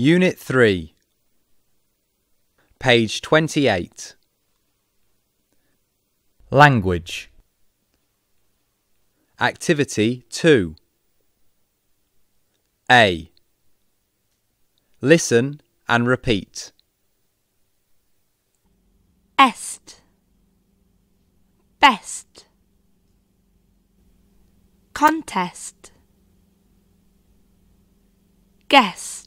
Unit 3, page 28. Language. Activity 2. A. Listen and repeat. Est. Best. Contest. Guest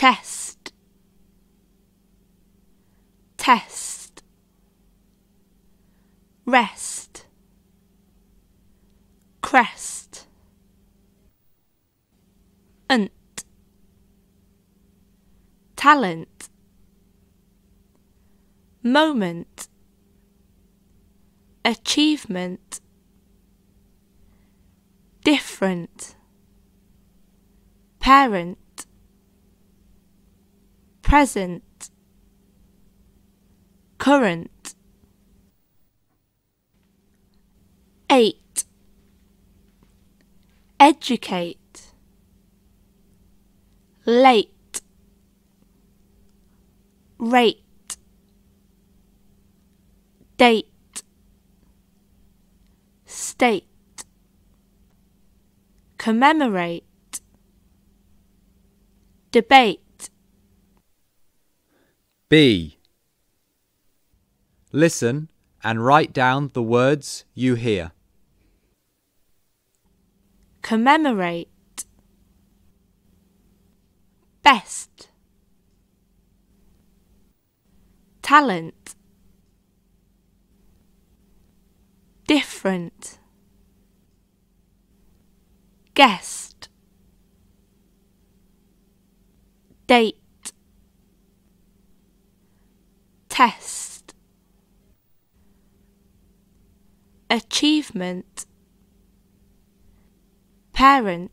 chest test rest crest unt talent moment achievement different parent present, current. Eight, educate, late, rate, date, state, commemorate, debate, B. Listen and write down the words you hear. Commemorate. Best. Talent. Different. Guest. Date. test achievement parent